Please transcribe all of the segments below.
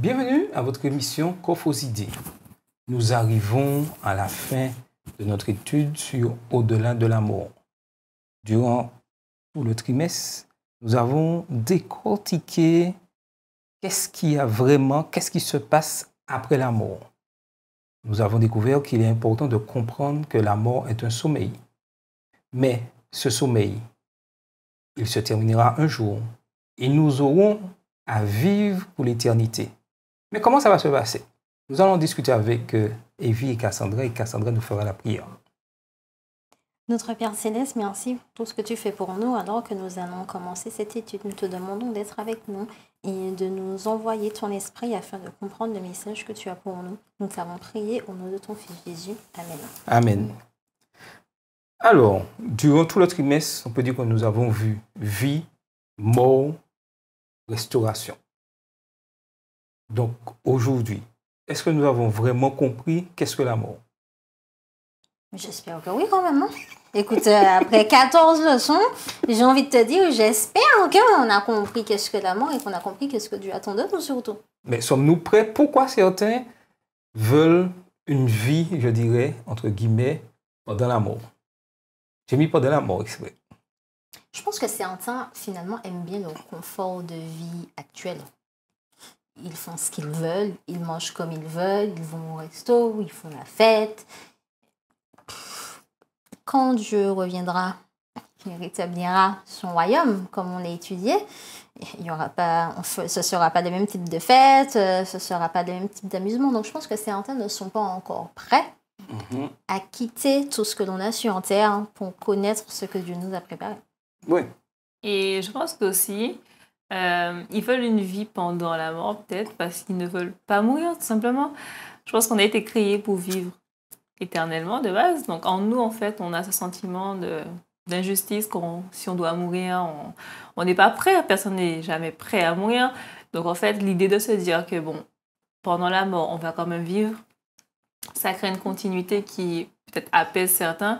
Bienvenue à votre émission Coffre idées. Nous arrivons à la fin de notre étude sur Au-delà de la mort. Durant tout le trimestre, nous avons décortiqué qu'est-ce qu'il a vraiment, qu'est-ce qui se passe après la mort. Nous avons découvert qu'il est important de comprendre que la mort est un sommeil. Mais ce sommeil, il se terminera un jour et nous aurons à vivre pour l'éternité. Mais comment ça va se passer Nous allons discuter avec euh, Evie et Cassandra et Cassandra nous fera la prière. Notre Père Céleste, merci pour tout ce que tu fais pour nous alors que nous allons commencer cette étude. Nous te demandons d'être avec nous et de nous envoyer ton esprit afin de comprendre le message que tu as pour nous. Nous t'avons prié au nom de ton Fils Jésus. Amen. Amen. Alors, durant tout le trimestre, on peut dire que nous avons vu vie, mort, restauration. Donc aujourd'hui, est-ce que nous avons vraiment compris qu'est-ce que l'amour J'espère que oui quand même. Écoute, euh, après 14 leçons, j'ai envie de te dire, j'espère qu'on a compris qu'est-ce que l'amour et qu'on a compris qu'est-ce que Dieu attend de nous surtout. Mais sommes-nous prêts Pourquoi certains veulent une vie, je dirais, entre guillemets, pendant l'amour J'ai mis pendant la mort exprès. Je pense que certains, finalement, aiment bien le confort de vie actuel ils font ce qu'ils veulent, ils mangent comme ils veulent, ils vont au resto, ils font la fête. Quand Dieu reviendra, il rétablira son royaume, comme on l'a étudié, il y aura pas, ce ne sera pas le même type de fête, euh, ce ne sera pas le même type d'amusement. Donc je pense que ces certains ne sont pas encore prêts mhm. à quitter tout ce que l'on a su en terre pour connaître ce que Dieu nous a préparé. Oui. Et je pense que aussi, euh, ils veulent une vie pendant la mort, peut-être, parce qu'ils ne veulent pas mourir, tout simplement. Je pense qu'on a été créés pour vivre éternellement de base. Donc en nous, en fait, on a ce sentiment d'injustice qu'on si on doit mourir, on n'est pas prêt, personne n'est jamais prêt à mourir. Donc en fait, l'idée de se dire que bon, pendant la mort, on va quand même vivre, ça crée une continuité qui peut-être apaise certains,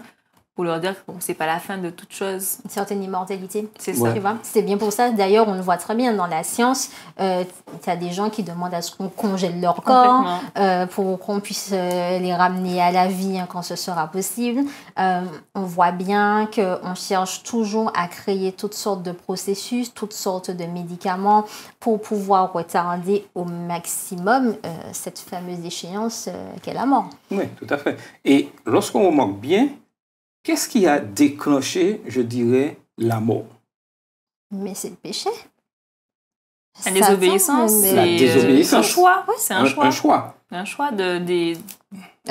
pour leur dire que bon, c'est pas la fin de toute chose. Une certaine immortalité. C'est ça. C'est bien pour ça. D'ailleurs, on le voit très bien dans la science. Euh, tu as des gens qui demandent à ce qu'on congèle leur corps euh, pour qu'on puisse euh, les ramener à la vie hein, quand ce sera possible. Euh, on voit bien qu'on cherche toujours à créer toutes sortes de processus, toutes sortes de médicaments pour pouvoir retarder au maximum cette fameuse échéance qu'est la mort. Oui, tout à fait. Et lorsqu'on manque bien, Qu'est-ce qui a déclenché, je dirais, l'amour Mais c'est le péché. La désobéissance, c'est un choix. c'est un, choix. Un choix. de, choix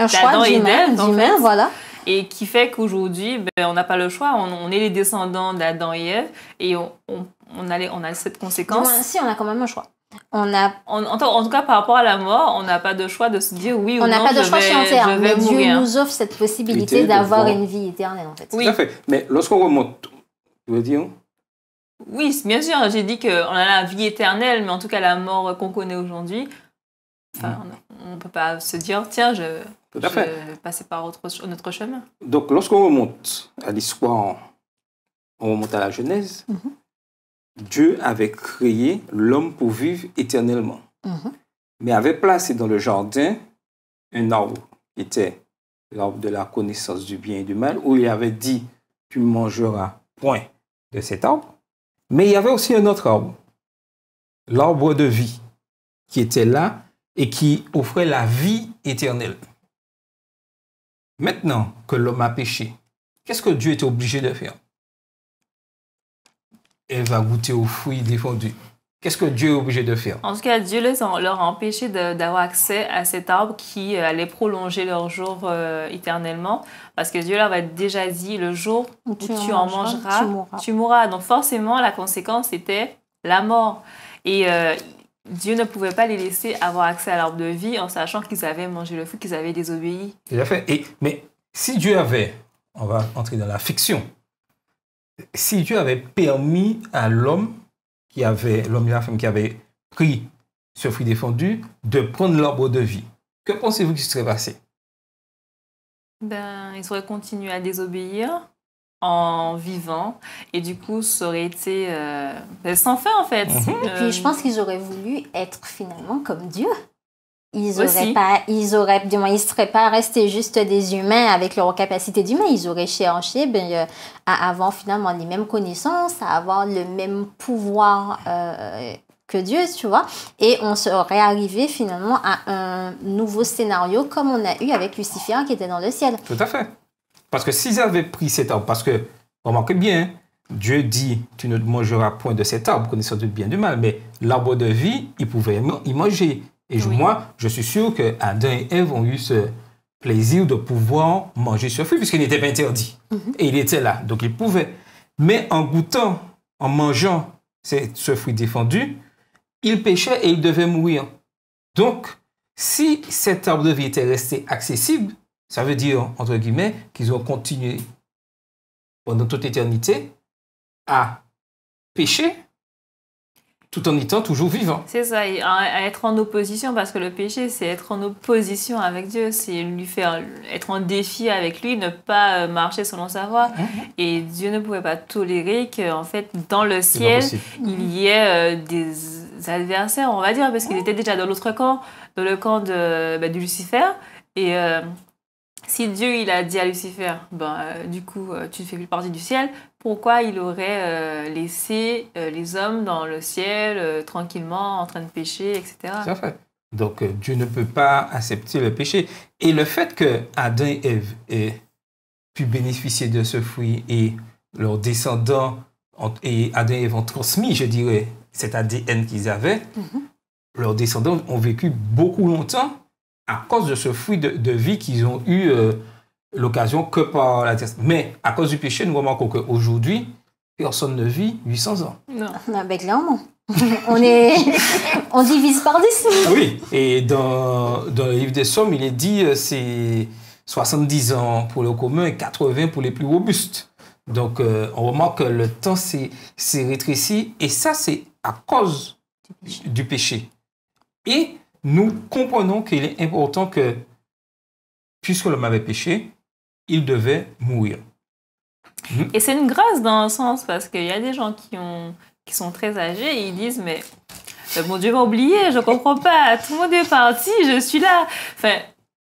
d'Adam et voilà. Et qui fait qu'aujourd'hui, ben, on n'a pas le choix. On, est les descendants d'Adam et Ève et on, on, a cette conséquence. si, on a quand même un choix on a en, tout cas par rapport à la mort on n'a pas de choix de se dire oui ou non on n'a pas de choix sur hein. mais Dieu nous offre cette possibilité d'avoir une vie éternelle en fait oui. tout à fait mais lorsqu'on remonte tu veux dire oui bien sûr j'ai dit qu'on oh a la vie éternelle mais en tout cas la mort qu'on connaît aujourd'hui hmm. on ne peut pas se dire tiens je, vais passer par autre, notre chemin donc lorsqu'on remonte à l'histoire on remonte à la Genèse mhm. Dieu avait créé l'homme pour vivre éternellement, mhm. mais avait placé dans le jardin un arbre qui était l'arbre de la connaissance du bien et du mal, où il avait dit, tu mangeras point de cet arbre. Mais il y avait aussi un autre arbre, l'arbre de vie, qui était là et qui offrait la vie éternelle. Maintenant que l'homme a péché, qu'est-ce que Dieu était obligé de faire elle va goûter aux fruits défendus. Qu'est-ce que Dieu est obligé de faire En tout cas, Dieu les leur a empêché d'avoir accès à cet arbre qui euh, allait prolonger leur jour euh, éternellement. Parce que Dieu leur avait déjà dit le jour où, tu, en mangeras, tu mourras. Donc forcément, la conséquence était la mort. Et euh, Dieu ne pouvait pas les laisser avoir accès à l'arbre de vie en sachant qu'ils avaient mangé le fruit, qu'ils avaient désobéi. fait. Et, mais si Dieu avait, on va entrer dans la fiction, si Dieu avait permis à l'homme qui avait, l'homme et la femme qui avait pris ce fruit défendu, de prendre l'arbre de vie, que pensez-vous qui serait passé Ben, ils auraient continué à désobéir en vivant et du coup ça aurait été euh, ben, sans fin en fait. Et puis euh, je pense qu'ils auraient voulu être finalement comme Dieu ils pas, ils auraient, du moins, ils seraient pas restés juste des humains avec leurs capacités d'humain. Ils auraient cherché ben, euh, à avoir finalement les mêmes connaissances, à avoir le même pouvoir euh, que Dieu, tu vois. Et on serait arrivé finalement à un nouveau scénario comme on a eu avec Lucifer qui était dans le ciel. Tout à fait. Parce que s'ils avaient pris cet arbre, parce que, remarquez bien, hein, Dieu dit, tu ne mangeras point de cet arbre, connaissant du bien du mal, mais l'arbre de vie, ils pouvaient y manger et moi, je suis sûr que Adam et Ève ont eu ce plaisir de pouvoir manger ce fruit, puisqu'il n'était pas interdit. Mhm. Et il était là, donc ils pouvaient. Mais en goûtant, en mangeant ce fruit défendu, ils péchaient et ils devaient mourir. Donc, si cet arbre de vie était resté accessible, ça veut dire, entre guillemets, qu'ils ont continué pendant toute l'éternité à pécher tout en étant toujours vivant. C'est ça, être en opposition, parce que le péché, c'est être en opposition avec Dieu, c'est lui faire être en défi avec lui, ne pas euh, marcher selon sa voie. Mhm. Et Dieu ne pouvait pas tolérer que, en fait, dans le ciel, il y ait euh, des adversaires, on va dire, parce qu'il était déjà dans l'autre camp, dans le camp de, bah, du Lucifer. Et euh, si Dieu il a dit à Lucifer, ben, du coup, tu ne fais plus partie du ciel, pourquoi il aurait euh, laissé euh, les hommes dans le ciel euh, tranquillement en train de pécher, etc. fait. Donc Dieu ne peut pas accepter le péché. Et le fait que Adam et Ève aient pu bénéficier de ce fruit et leurs descendants et Adam et Ève ont transmis, je dirais, cet ADN qu'ils avaient, mhm. leurs descendants ont vécu beaucoup longtemps à cause de ce fruit de vie qu'ils ont eu l'occasion que par la terre. Mais à cause du péché, nous remarquons qu'aujourd'hui, personne ne vit 800 ans. Non, ah, ben, clairement. on, est... on divise par 10. oui, et dans, dans, le livre des Sommes, il est dit euh, c'est 70 ans pour le commun et 80 pour les plus robustes. Donc, euh, on remarque que le temps s'est rétréci et ça, c'est à cause du péché. Et nous comprenons qu'il est important que, puisque l'homme avait péché, il devait mourir. Et c'est une grâce dans un sens, parce qu'il y a des gens qui, qui sont très âgés et ils disent, mais euh, mon Dieu m'a oublié, je ne comprends pas, tout le monde est parti, je suis là. Enfin,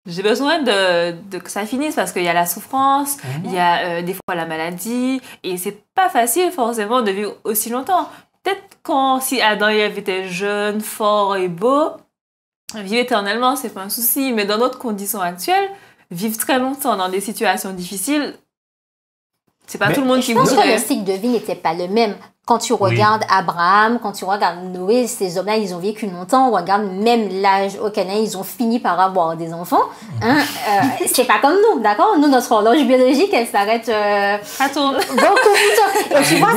j'ai besoin de, que ça finisse parce qu'il y a la souffrance, mhm. il y a euh, des fois la maladie, et c'est pas facile forcément de vivre aussi longtemps. Peut-être quand si Adam et Eve étaient jeunes, forts et beaux, vivre éternellement, c'est pas un souci, mais dans notre condition actuelle, vivre très longtemps dans des situations difficiles, c'est pas tout le monde qui voudrait. Je pense que le cycle de vie n'était pas le même. Quand tu regardes Abraham, quand tu regardes Noé, ces hommes-là, ils ont vécu longtemps. On regarde même l'âge Au auquel ils ont fini par avoir des enfants. Hein? Euh, c'est pas comme nous, d'accord Nous, notre horloge biologique, elle s'arrête euh, beaucoup ah, Et, vois,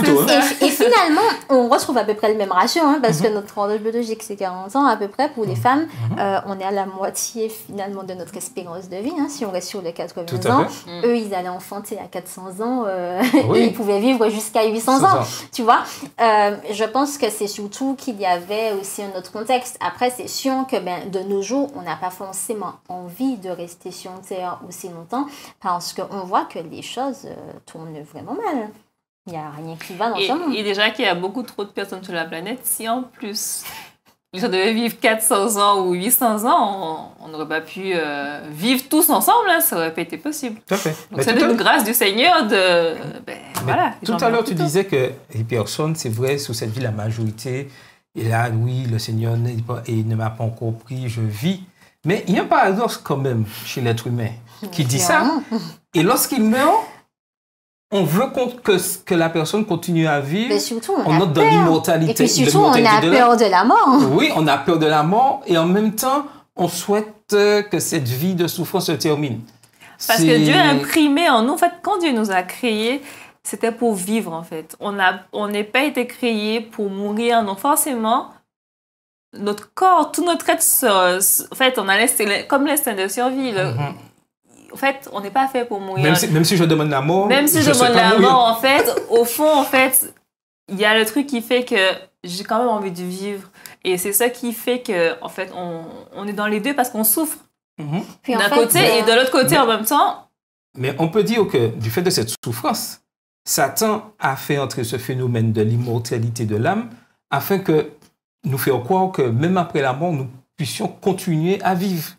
et, finalement, on retrouve à peu près le même ratio, hein, parce que mhm. notre horloge biologique, c'est 40 ans à peu près. Pour les mhm. femmes, mhm. Euh, on est à la moitié finalement de notre espérance de vie, hein, si on reste sur les 80 ans. Eux, ils allaient enfanter à 400 ans et euh, ils pouvaient vivre jusqu'à 800 ans. ans. Tu vois euh, je pense que c'est surtout qu'il y avait aussi un autre contexte. Après, c'est sûr que ben, de nos jours, on n'a pas forcément envie de rester sur terre aussi longtemps parce qu'on voit que les choses euh, tournent vraiment mal. Il n'y a rien qui va dans ce monde. Et déjà qu'il y a beaucoup trop de personnes sur la planète, si en plus on devait vivre 400 ans ou 800 ans, on n'aurait pas pu euh, vivre tous ensemble, hein, ça n'aurait pas été possible. Tout à fait. Donc c'est une grâce du Seigneur de... Ben, voilà, tout à l'heure, tu disais que les personnes, c'est vrai, sous cette vie, la majorité et là, oui, le Seigneur et il ne m'a pas encore pris, je vis. Mais il y a un paradoxe quand même chez l'être humain qui dit ça. Et lorsqu'il meurt, on veut que, la personne continue à vivre. Mais surtout, on, a note peur. de l'immortalité. Et puis surtout, on a peur de la mort. Oui, on a peur de la mort et en même temps, on souhaite euh, que cette vie de souffrance se termine. Parce que Dieu a imprimé en nous, en fait, quand Dieu nous a créés, c'était pour vivre, en fait. On n'a pas été créés pour mourir. Non, forcément, notre corps, tout notre être, en fait, on a laissé comme l'instinct de survie en fait, on n'est pas fait pour mourir. Même si, je demande la mort. Même si je, demande la en fait, au fond, en fait, il y a le truc qui fait que j'ai quand même envie de vivre. Et c'est ça qui fait que, en fait, on, est dans les deux parce qu'on souffre. Mhm. D'un côté et de l'autre côté en même temps. Mais on peut dire que du fait de cette souffrance, Satan a fait entrer ce phénomène de l'immortalité de l'âme afin que nous faire croire que même après la mort, nous puissions continuer à vivre.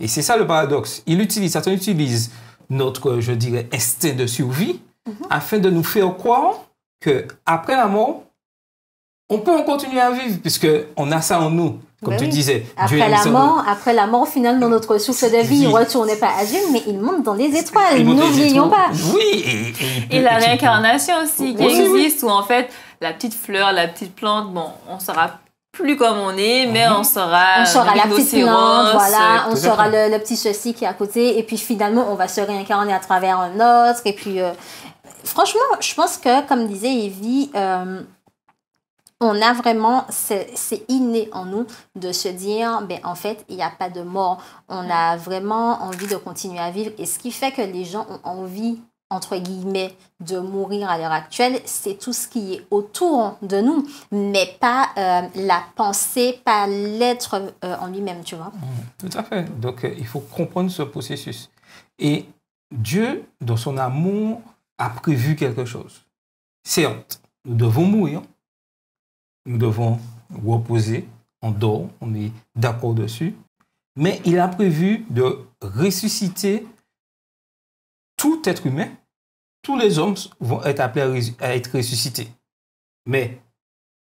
Et c'est ça le paradoxe. Il utilise, Satan utilise notre, je dirais, instinct de survie mhm. afin de nous faire croire que après la mort, on peut en continuer à vivre puisque on a ça en nous. Comme ben tu disais, après la mort, après la mort, finalement notre souffle de vie, ne retourne pas à Dieu, mais il monte dans les étoiles. nous N'oublions pas. Oui. Et, la réincarnation aussi qui existe, où en fait la petite fleur, la petite plante, bon, on saura plus comme on est, mais ah. on sera... On la petite euh, voilà, on sera le, petit ceci qui est à côté, et puis finalement, on va se réincarner à travers un autre. Et puis, euh, franchement, je pense que, comme disait Evie, euh, on a vraiment, c'est inné en nous de se dire, ben, en fait, il n'y a pas de mort. On a vraiment envie de continuer à vivre. Et ce qui fait que les gens ont envie entre guillemets, de mourir à l'heure actuelle, c'est tout ce qui est autour hein, de nous, mais pas euh, la pensée, pas l'être euh, en lui-même, tu vois. Mmh, tout à fait. Donc, euh, il faut comprendre ce processus. Et Dieu, dans son amour, a prévu quelque chose. Certes, nous devons mourir, nous devons reposer, on dort, on est d'accord dessus, mais il a prévu de ressusciter tout être humain, tous les hommes vont être appelés à être ressuscités. Mais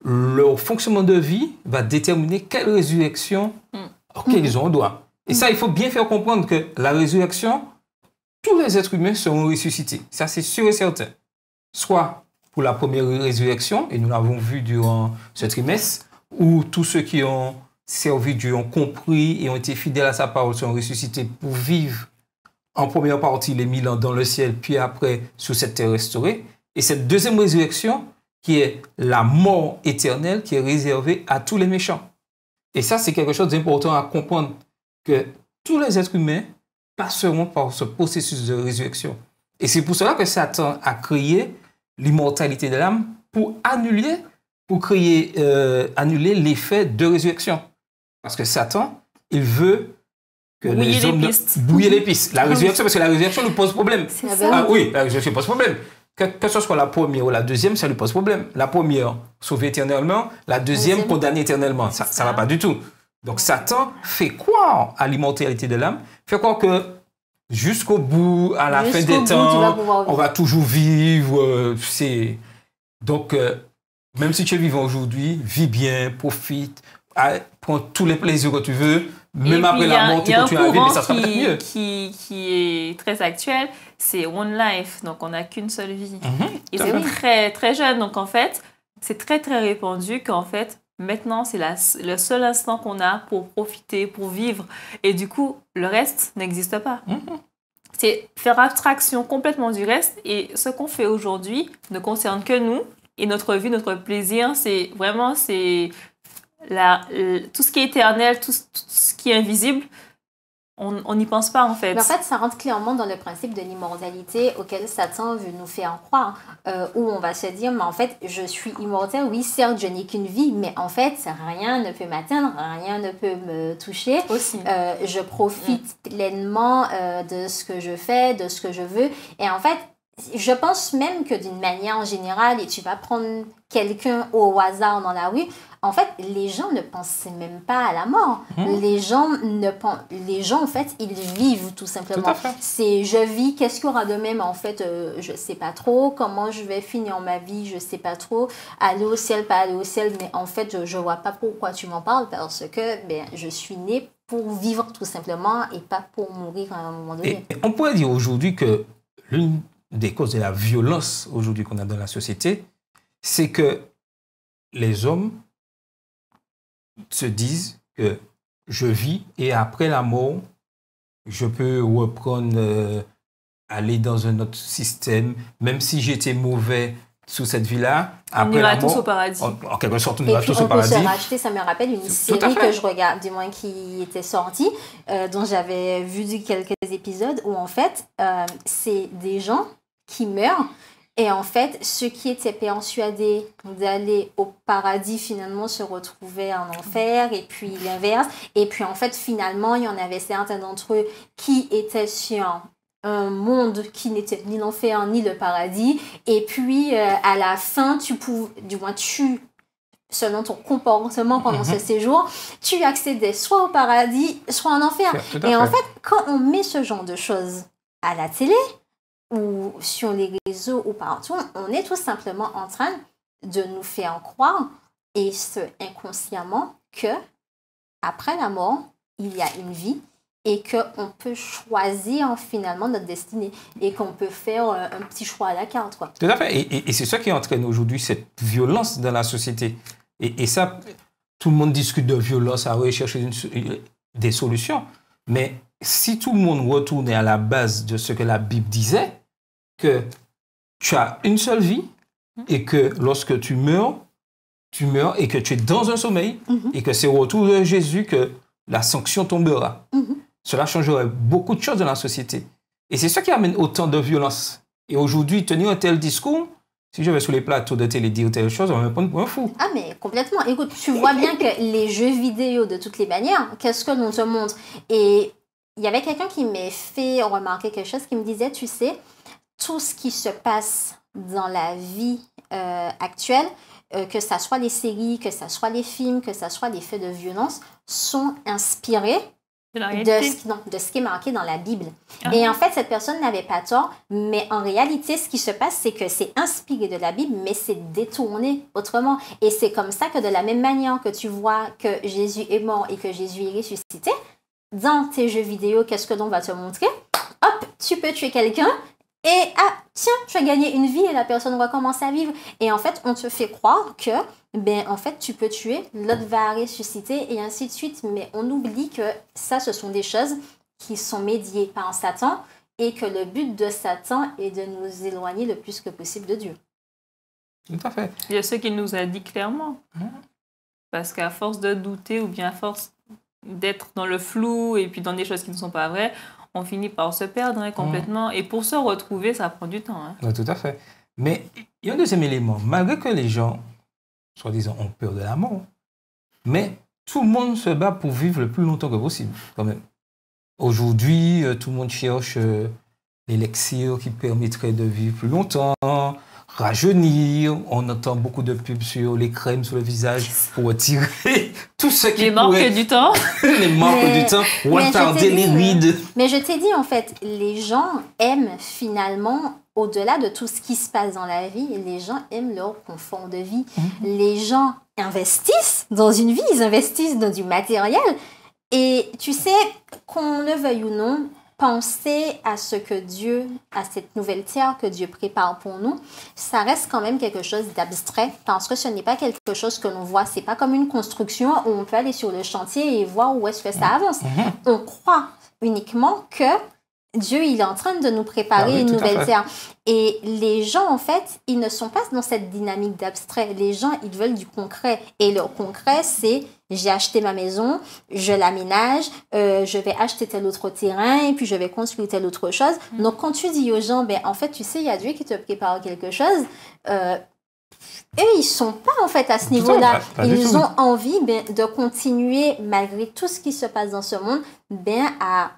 leur fonctionnement de vie va déterminer quelle résurrection mm. Mm. ils ont droit. Et ça, il faut bien faire comprendre que la résurrection, tous les êtres humains seront ressuscités. Ça, c'est sûr et certain. Soit pour la première résurrection, et nous l'avons vu durant ce trimestre, où tous ceux qui ont servi Dieu, ont compris et ont été fidèles à sa parole, sont ressuscités pour vivre en première partie les mille ans dans le ciel, puis après sous cette terre restaurée. Et cette deuxième résurrection qui est la mort éternelle qui est réservée à tous les méchants. Et ça, c'est quelque chose d'important à comprendre, que tous les êtres humains passeront par ce processus de résurrection. Et c'est pour cela que Satan a créé l'immortalité de l'âme pour annuler, pour créer, euh, annuler l'effet de résurrection. Parce que Satan, il veut bouiller les, pistes. Bouiller les pistes. La ah résurrection, parce que la résurrection nous pose problème. Ah, oui, la résurrection pose problème. Que, que, ce soit la première ou la deuxième, ça lui pose problème. La première, sauver éternellement. La deuxième, condamner éternellement. Ça ne va pas du tout. Donc Satan fait quoi à l'immortalité de l'âme, fait quoi que jusqu'au bout, à la fin des temps, on va toujours vivre. Euh, Donc, euh, même si tu es vivant aujourd'hui, vis bien, profite, ah, prends tous les plaisirs que tu veux, même après la mort, tu un courant mais ça sera Qui, qui est très actuel, c'est One Life, donc on n'a qu'une seule vie. Mhm, et c'est très, très jeune, donc en fait, c'est très, très répandu qu'en fait, maintenant, c'est le seul instant qu'on a pour profiter, pour vivre. Et du coup, le reste n'existe pas. Mhm. C'est faire abstraction complètement du reste et ce qu'on fait aujourd'hui ne concerne que nous et notre vie, notre plaisir, c'est vraiment c'est la, euh, tout ce qui est éternel, tout, ce qui est invisible, on n'y pense pas en fait. Mais en fait, ça rentre clairement dans le principe de l'immortalité auquel Satan veut nous faire croire, euh, où on va se dire, mais en fait, je suis immortel, oui, certes, je n'ai qu'une vie, mais en fait, rien ne peut m'atteindre, rien ne peut me toucher. Aussi. Euh, je profite mm. pleinement de ce que je fais, de ce que je veux. Et en fait, je pense même que d'une manière générale, et tu vas prendre quelqu'un au hasard dans la rue, en fait, les gens ne pensaient même pas à la mort. Mmh. Les gens ne les gens en fait, ils vivent tout simplement. C'est je vis, qu'est-ce qu'il y aura de même en fait, je euh, je sais pas trop. Comment je vais finir ma vie, je sais pas trop. Aller au ciel, pas aller au ciel, mais en fait, je, je vois pas pourquoi tu m'en parles parce que ben je suis né pour vivre tout simplement et pas pour mourir à un moment donné. on pourrait dire aujourd'hui que l'une des causes de la violence aujourd'hui qu'on a dans la société, c'est que les hommes se disent que je vis et après la mort, je peux reprendre, euh, aller dans un autre système, même si j'étais mauvais sous cette vie-là. on ira tous au paradis. en quelque sorte, on ira tous au paradis. ça me rappelle une série que je regarde, du moins qui était sortie, euh, dont j'avais vu quelques épisodes, où en fait, euh, c'est des gens qui meurent. Et en fait, ceux qui étaient persuadés d'aller au paradis finalement se retrouvaient en enfer et puis l'inverse. Et puis en fait, finalement, il y en avait certains d'entre eux qui étaient sur un monde qui n'était ni l'enfer ni le paradis. Et puis euh, à la fin, tu pouvais, du moins tu selon ton comportement pendant mhm. ce séjour, tu accédais soit au paradis, soit en enfer. Et en fait, quand on met ce genre de choses à la télé, ou sur les réseaux ou partout, on est tout simplement en train de nous faire croire, et ce inconsciemment, que après la mort, il y a une vie et qu'on peut choisir finalement notre destinée et qu'on peut faire euh, un, petit choix à la carte. Quoi. Tout à fait. Et, et, c'est ça qui entraîne aujourd'hui cette violence dans la société. Et, et, ça, tout le monde discute de violence à rechercher des solutions. Mais si tout le monde retournait à la base de ce que la Bible disait, que tu as une seule vie et que lorsque tu meurs, tu meurs et que tu es dans un sommeil mhm. et que c'est au retour de Jésus que la sanction tombera. Mhm. Cela changerait beaucoup de choses dans la société. Et c'est ça qui amène autant de violence. Et aujourd'hui, tenir un tel discours, si je vais sur les plateaux de télé dire telle chose, on va me prendre pour un fou. Ah, mais complètement. Écoute, tu vois bien que les jeux vidéo, de toutes les manières, qu'est-ce que l'on te montre Et il y avait quelqu'un qui m'a fait remarquer quelque chose qui me disait, tu sais, tout ce qui se passe dans la vie euh, actuelle, euh, que ce soit les séries, que ce soit les films, que ce soit les faits de violence, sont inspirés de, ce, qui est marqué dans la Bible. Ah et en fait, cette personne n'avait pas tort, mais en réalité, ce qui se passe, c'est que c'est inspiré de la Bible, mais c'est détourné autrement. Et c'est comme ça que de la même manière que tu vois que Jésus est mort et que Jésus est ressuscité, dans tes jeux vidéo, qu'est-ce que l'on va te montrer Hop, tu peux tuer quelqu'un, et ah, tiens, tu as gagné une vie et la personne commencer à vivre. Et en fait, on te fait croire que, ben, en fait, tu peux tuer, l'autre va ressusciter et ainsi de suite. Mais on oublie que ça, ce sont des choses qui sont médiées par Satan et que le but de Satan est de nous éloigner le plus que possible de Dieu. Tout à fait. Il y a ce qu'il nous a dit clairement. Parce qu'à force de douter ou bien à force d'être dans le flou et puis dans des choses qui ne sont pas vraies, on finit par se perdre hein, complètement. Mm. Et pour se retrouver, ça prend du temps. Hein. tout à fait. Mais il y a un deuxième élément. Malgré que les gens, soi-disant, ont peur de la mort, mais tout le monde se bat pour vivre le plus longtemps que possible, quand même. Aujourd'hui, euh, tout le monde cherche euh, l'élixir qui permettrait de vivre plus longtemps rajeunir. On entend beaucoup de pubs sur les crèmes sur le visage pour attirer tout ce qui Les marques du temps. les marques du temps. Ou attarder les rides. Mais je t'ai dit, en fait, les gens aiment finalement au-delà de tout ce qui se passe dans la vie, les gens aiment leur confort de vie. Mhm. Les gens investissent dans une vie, ils investissent dans du matériel. Et tu sais, qu'on le veuille ou non, penser à ce que Dieu, à cette nouvelle terre que Dieu prépare pour nous, ça reste quand même quelque chose d'abstrait parce que ce n'est pas quelque chose que l'on voit. C'est pas comme une construction où on peut aller sur le chantier et voir où est-ce que ça mm-hmm. avance. Mm-hmm. On croit uniquement que Dieu, il est en train de nous ah préparer une nouvelle terre. Et les gens, en fait, ils ne sont pas dans cette dynamique d'abstrait. Les gens, ils veulent du concret. Et leur concret, c'est j'ai acheté ma maison, je l'aménage, euh, je vais acheter tel autre terrain, et puis je vais construire telle autre chose. Mm. Donc, quand tu dis aux gens, ben, en fait, tu sais, il y a Dieu qui te prépare quelque chose, euh, eux, ils sont pas en fait à ce niveau-là. Ils ont envie ben, de continuer, malgré tout ce qui se passe dans ce monde, ben, à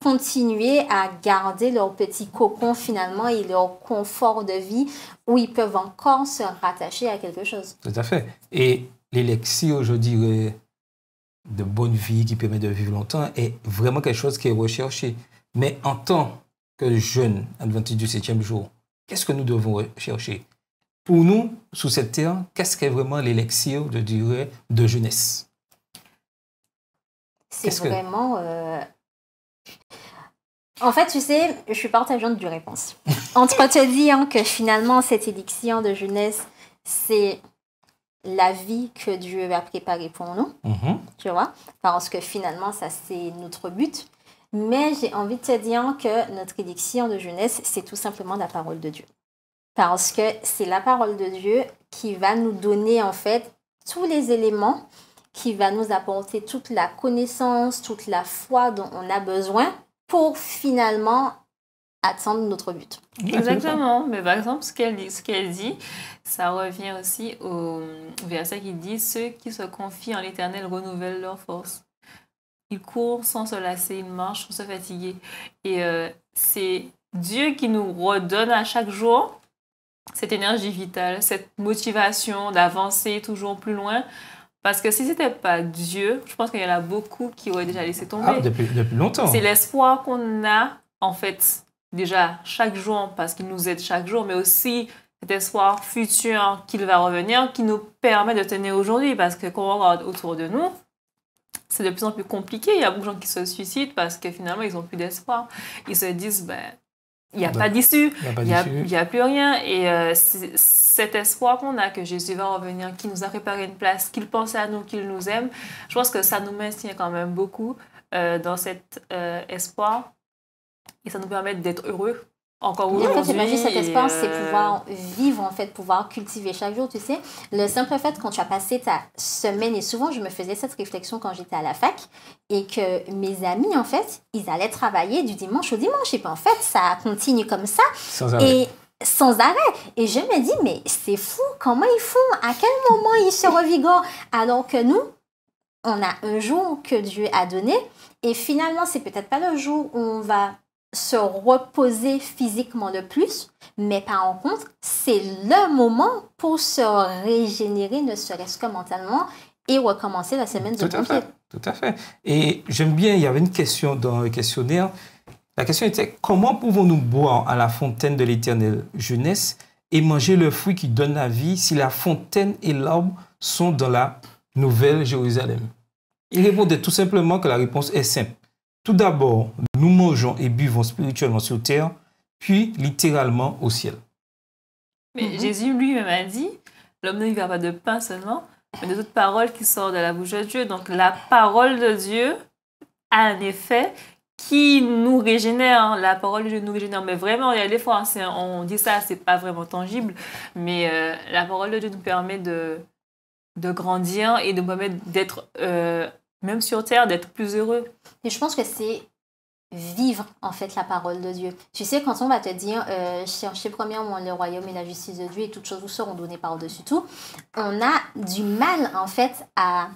continuer à garder leur petit cocon finalement et leur confort de vie où ils peuvent encore se rattacher à quelque chose. Tout à fait. Et l'élixir, je dirais, de bonne vie qui permet de vivre longtemps est vraiment quelque chose qui est recherché. Mais en tant que jeune adventiste du septième jour, qu'est-ce que nous devons rechercher Pour nous, sous cette terre, qu'est-ce qu'est vraiment l'élixir, de durée de jeunesse C'est vraiment... Euh, en fait, tu sais, je suis partageante du réponse. Entre te dire que finalement, cette édiction de jeunesse, c'est la vie que Dieu a préparée pour nous, mm-hmm. tu vois, parce que finalement, ça, c'est notre but. Mais j'ai envie de te dire que notre édiction de jeunesse, c'est tout simplement la parole de Dieu. Parce que c'est la parole de Dieu qui va nous donner, en fait, tous les éléments qui va nous apporter toute la connaissance, toute la foi dont on a besoin pour finalement atteindre notre but. Exactement. Mais par exemple, ce qu'elle dit, ça revient aussi au verset qui dit Ceux qui se confient en l'Éternel renouvellent leur force. Ils courent sans se lasser, ils marchent sans se fatiguer. Et euh, c'est Dieu qui nous redonne à chaque jour cette énergie vitale, cette motivation d'avancer toujours plus loin parce que si c'était pas Dieu, je pense qu'il y en a beaucoup qui auraient déjà laissé tomber. Ah, depuis, depuis longtemps. C'est l'espoir qu'on a, en fait, déjà chaque jour, parce qu'il nous aide chaque jour, mais aussi cet espoir futur qu'il va revenir, qui nous permet de tenir aujourd'hui. Parce que quand on regarde autour de nous, c'est de plus en plus compliqué. Il y a beaucoup de gens qui se suicident parce que finalement, ils n'ont plus d'espoir. Ils se disent, ben, il n'y a, pas d'issue. Il n'y a, plus rien. Et euh, cet espoir qu'on a que Jésus va revenir, qu'il nous a préparé une place, qu'il pense à nous, qu'il nous aime, je pense que ça nous maintient quand même beaucoup euh, dans cet euh, espoir. Et ça nous permet d'être heureux encore aujourd'hui. En fait, cet espace, c'est euh, pouvoir vivre, en fait, pouvoir cultiver chaque jour, tu sais. Le simple fait quand tu as passé ta semaine, et souvent je me faisais cette réflexion quand j'étais à la fac, et que mes amis, en fait, ils allaient travailler du dimanche au dimanche, et puis ben, en fait, ça continue comme ça. Sans arrêt. Et sans arrêt. Et je me dis, mais c'est fou, comment ils font À quel moment ils se revigorent Alors que nous, on a un jour que Dieu a donné, et finalement, c'est peut-être pas le jour où on va se reposer physiquement de plus, mais par contre, c'est le moment pour se régénérer, ne serait-ce que mentalement, et recommencer la semaine de Tout à Tout à fait. Et j'aime bien, il y avait une question dans le questionnaire. La question était comment pouvons-nous boire à la fontaine de l'éternelle jeunesse et manger le fruit qui donne la vie si la fontaine et l'arbre sont dans la Nouvelle Jérusalem Il répondait tout simplement que la réponse est simple. Tout d'abord, nous mangeons et buvons spirituellement sur terre, puis littéralement au ciel. Mais mhm. Jésus lui-même a dit, l'homme ne vivra pas de pain seulement, mais de toute parole qui sort de la bouche de Dieu. Donc la parole de Dieu a un effet qui nous régénère, hein. la parole de Dieu nous régénère. Mais vraiment, il y a des fois, hein, on dit ça, c'est pas vraiment tangible, mais euh, la parole de Dieu nous permet de, de grandir et de permettre d'être, euh, même sur Terre, d'être plus heureux. Et je pense que c'est vivre en fait la parole de Dieu. Tu sais, quand on va te dire chercher euh, cherchez premièrement le royaume et la justice de Dieu et toutes choses vous seront données par-dessus tout, on a du mal en fait à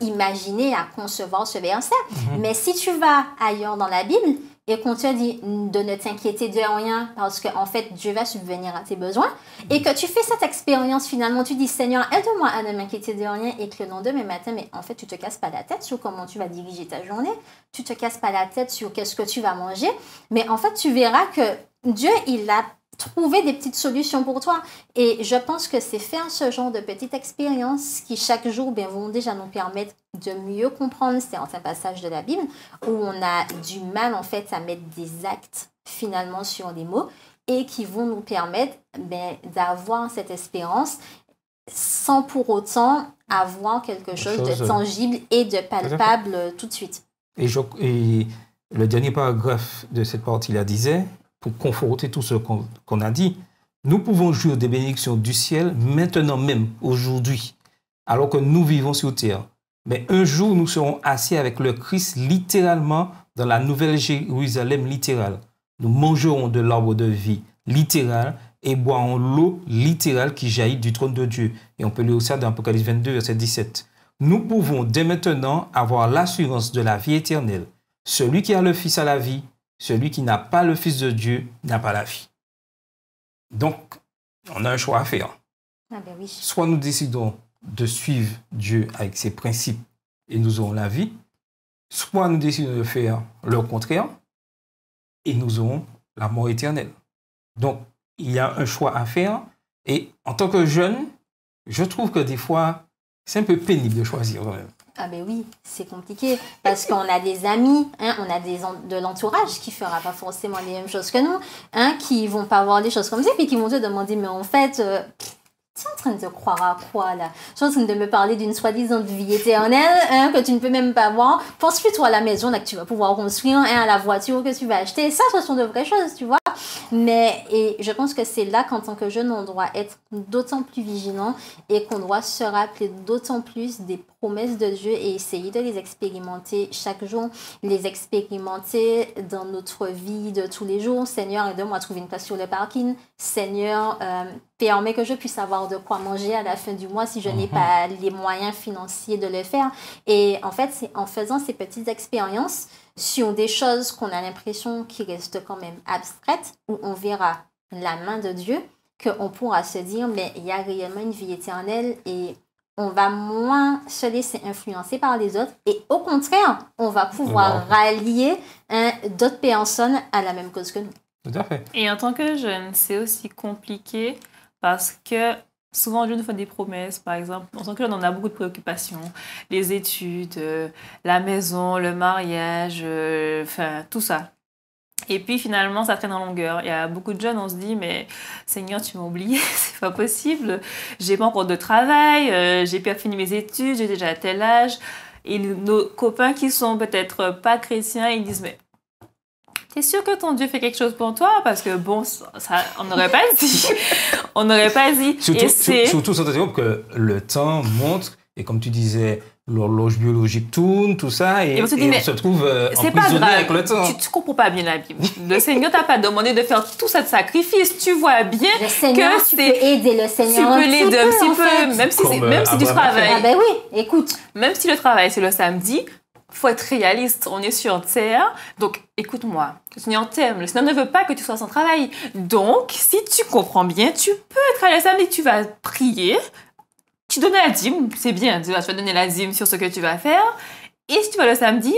imaginer, à concevoir ce verset. Mhm. Mais si tu vas ailleurs dans la Bible, et qu'on te dit de ne t'inquiéter de rien parce qu'en en fait, Dieu va subvenir à tes besoins. Et que tu fais cette expérience finalement, tu dis Seigneur, aide-moi à ne m'inquiéter de rien et que le lendemain matin, mais en fait, tu te casses pas la tête sur comment tu vas diriger ta journée, tu te casses pas la tête sur qu'est-ce que tu vas manger. Mais en fait, tu verras que Dieu, il a trouver des petites solutions pour toi. Et je pense que c'est faire ce genre de petites expériences qui chaque jour bien, vont déjà nous permettre de mieux comprendre C'est un passage de la Bible où on a du mal en fait à mettre des actes finalement sur les mots et qui vont nous permettre ben, d'avoir cette espérance sans pour autant avoir quelque chose, de euh, tangible et de palpable euh, tout de suite. Et, le dernier paragraphe de cette partie-là disait, pour conforter tout ce qu'on a dit, nous pouvons jouir des bénédictions du ciel maintenant même, aujourd'hui, alors que nous vivons sur terre. Mais un jour, nous serons assis avec le Christ littéralement dans la nouvelle Jérusalem littérale. Nous mangerons de l'arbre de vie littéral et boirons l'eau littérale qui jaillit du trône de Dieu. Et on peut lire ça dans Apocalypse 22, verset 17. Nous pouvons dès maintenant avoir l'assurance de la vie éternelle. Celui qui a le Fils à la vie celui qui n'a pas le Fils de Dieu n'a pas la vie. Donc, on a un choix à faire. Ah ben soit nous décidons de suivre Dieu avec ses principes et nous aurons la vie, soit nous décidons de faire le contraire et nous aurons la mort éternelle. Donc, il y a un choix à faire. Et en tant que jeune, je trouve que des fois, c'est un peu pénible de choisir quand même. Ah ben oui, c'est compliqué parce qu'on a des amis, hein, on a des de l'entourage qui fera pas forcément les mêmes choses que nous, hein, qui vont pas voir des choses comme ça, puis qui vont te demander mais en fait, euh, tu es en train de croire à quoi là Tu es en train de me parler d'une soi-disant vie éternelle hein, que tu ne peux même pas voir. Pense plutôt à la maison là que tu vas pouvoir construire, et à la voiture que tu vas acheter. Ça, ce sont de vraies choses, tu vois. Mais et je pense que c'est là qu'en tant que jeune, on doit être d'autant plus vigilant et qu'on doit se rappeler d'autant plus des promesses de Dieu et essayer de les expérimenter chaque jour, les expérimenter dans notre vie de tous les jours. Seigneur, aide-moi à trouver une place sur le parking. Seigneur, euh, permet que je puisse avoir de quoi manger à la fin du mois si je n'ai mhm. pas les moyens financiers de le faire. Et en fait, c'est en faisant ces petites expériences sur des choses qu'on a l'impression qui restent quand même abstraites, où on verra la main de Dieu, qu'on pourra se dire, mais il y a réellement une vie éternelle et on va moins se laisser influencer par les autres et au contraire, on va pouvoir rallier hein, d'autres personnes à la même cause que nous. Tout à fait. Et en tant que jeune, c'est aussi compliqué parce que Souvent, les nous font des promesses, par exemple. On sent que on a beaucoup de préoccupations. Les études, euh, la maison, le mariage, euh, enfin, tout ça. Et puis finalement, ça traîne en longueur. Il y a beaucoup de jeunes, on se dit, mais Seigneur, tu m'as oublié, c'est pas possible. J'ai pas encore de travail, euh, j'ai pas fini mes études, j'ai déjà à tel âge. Et nos copains qui sont peut-être pas chrétiens, ils disent, mais T'es sûr que ton Dieu fait quelque chose pour toi Parce que bon, ça, on n'aurait pas dit. on n'aurait pas dit. Surtout, surtout, surtout que le temps montre, et comme tu disais, l'horloge biologique tourne, tout ça, et, on se, dit, mais trouve euh, pas avec le temps. Tu ne comprends pas bien la Bible. Le Seigneur t'a pas demandé de faire tout ce sacrifice. Tu vois bien Seigneur, que tu peux aider le Seigneur. Tu peux l'aider un petit peu, même si, c'est euh, du travail. Ah ben oui, écoute. Même si le travail c'est le samedi, faut être réaliste, on est sur Terre. Donc, écoute-moi, le Seigneur t'aime. Le Seigneur ne veut pas que tu sois sans travail. Donc, si tu comprends bien, tu peux être à la samedi, tu vas prier, tu donnes la dîme, c'est bien, tu vas, donner la dîme sur ce que tu vas faire. Et si tu vas le samedi,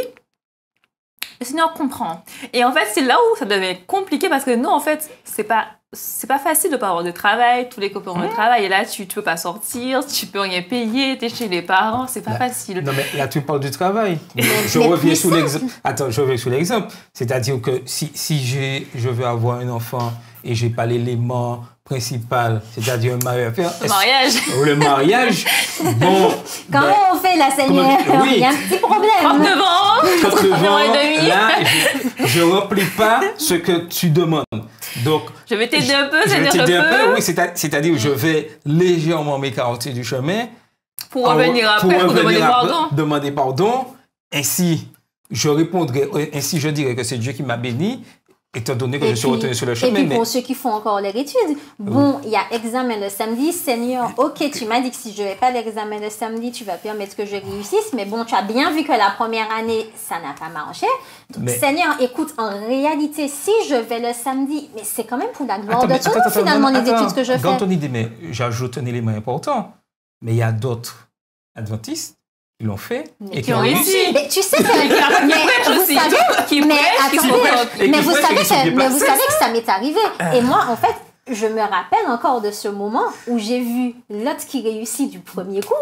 le Seigneur comprend. Et en fait, c'est là où ça devient compliqué parce que non, en fait, c'est pas c'est pas facile de pas avoir de travail, tous les copains ont le travail, et là tu, peux pas sortir, tu peux rien payer, t'es chez les parents, c'est pas bah, facile. Non mais là tu parles du travail. je, reviens sous Attends, je reviens sous l'exemple. C'est-à-dire que si, si je veux avoir un enfant et j'ai pas l'élément principal, c'est-à-dire un mariage. Le mariage. Ou le mariage. Bon. Comment on fait la Seigneur oui. Il y a un petit problème. 39 ans. 39 ans et demi. Là, je ne remplis pas ce que tu demandes. Donc. Je vais t'aider un peu, Je vais t'aider un peu, oui. C'est-à-dire, que je mm. vais légèrement m'écarter du chemin. Pour revenir après, pour, revenir demander pardon. Demander pardon. Ainsi, je répondrai, ainsi je dirai que c'est Dieu qui m'a béni étant donné que je suis retenu sur le chemin. Et mais... pour ceux qui font encore leur étude, bon, il y a examen le samedi, Seigneur, ok, tu m'as dit que si je ne vais pas l'examen le samedi, tu vas permettre que je réussisse, mais bon, tu as bien vu que la première année, ça n'a pas marché. Seigneur, écoute, en réalité, si je vais le samedi, mais c'est quand même pour la gloire de Dieu, finalement, les études que je fais. y dit, mais j'ajoute un élément important, mais il y a d'autres adventistes l'ont fait et, qui ont réussi. Mais tu sais que mais vous savez mais vous savez que ça m'est arrivé ah. et moi en fait je me rappelle encore de ce moment où j'ai vu l'autre qui réussit du premier coup,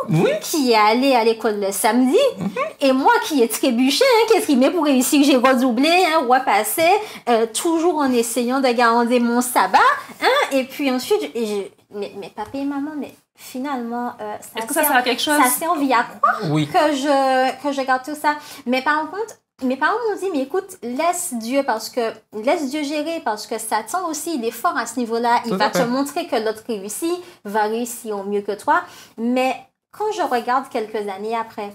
qui est allé à l'école le samedi, mhm. et moi qui ai trébuché, hein, qui ai trimé pour réussir, j'ai redoublé, hein, repassé, euh, toujours en essayant de garder mon sabbat, hein, et puis ensuite, mes mais papa et maman, mais finalement, euh, ça Est-ce que ça sert à quelque chose? Ça sert à quoi que, je, que je garde tout ça. Mais par contre, mes parents m'ont dit, mais écoute, laisse Dieu parce que laisse Dieu gérer parce que Satan aussi, il est fort à ce niveau-là. Il va te montrer que l'autre réussit, va réussir au mieux que toi. Mais quand je regarde quelques années après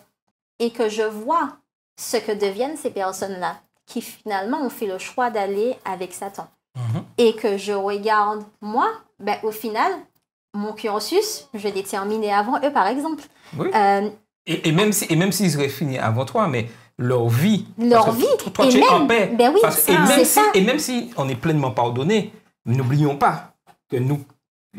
et que je vois ce que deviennent ces personnes-là, qui finalement ont fait le choix d'aller avec Satan, mhm. et que je regarde moi, ben, au final, mon cursus, je l'ai terminé avant eux, par exemple. Euh, et, même si, et même s'ils auraient fini avant toi, mais leur vie. Leur vie. Toi, et tu même, es en paix. et, même si, on est pleinement pardonné, n'oublions pas que nous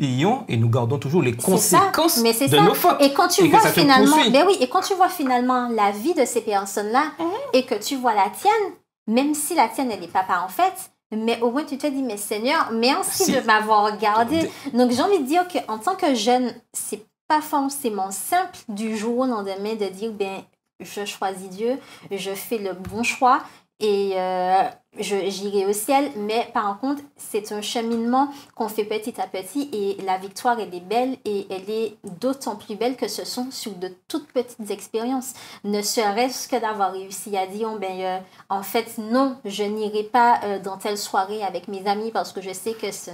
ayons et nous gardons toujours les conséquences mais de ça. nos fautes. Et quand tu vois finalement, ben oui, et quand tu vois finalement la vie de ces personnes-là mhm. et que tu vois la tienne, même si la tienne elle n'est pas parfaite, mais au moins, tu t'es dit « mais Seigneur, merci de m'avoir regardé. Donc, j'ai envie de dire qu'en tant que jeune, c'est pas forcément simple du jour au lendemain de dire, ben, je choisis Dieu, je fais le bon choix, et euh, j'irai au ciel. Mais par contre, c'est un cheminement qu'on fait petit à petit et la victoire, elle est belle et elle est d'autant plus belle que ce sont sur de toutes petites expériences. Ne serait-ce que d'avoir réussi à dire, ben, euh, en fait, non, je n'irai pas euh, dans telle soirée avec mes amis parce que je sais que ça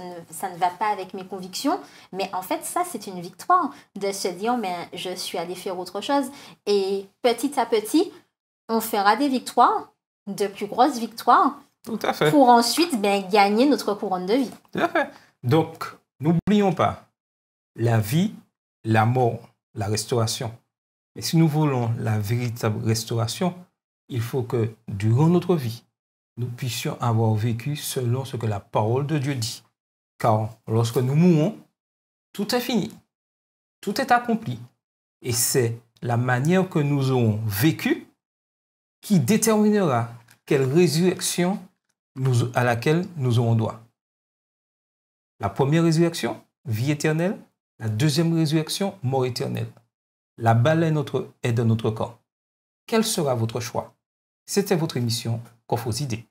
ne va pas avec mes convictions. Mais en fait, ça, c'est une victoire de se dire, ben, je suis allée faire autre chose. Et petit à petit, on fera des victoires de plus grosses victoires pour ensuite ben, gagner notre couronne de vie. Donc, n'oublions pas la vie, la mort, la restauration. Mais si nous voulons la véritable restauration, il faut que durant notre vie, nous puissions avoir vécu selon ce que la parole de Dieu dit. Car lorsque nous mourons, tout est fini, tout est accompli. Et c'est la manière que nous aurons vécu qui déterminera quelle résurrection à laquelle nous aurons droit. La première résurrection, vie éternelle. La deuxième résurrection, mort éternelle. La balle est, notre, dans notre camp. Quel sera votre choix C'était votre émission Coffre aux idées.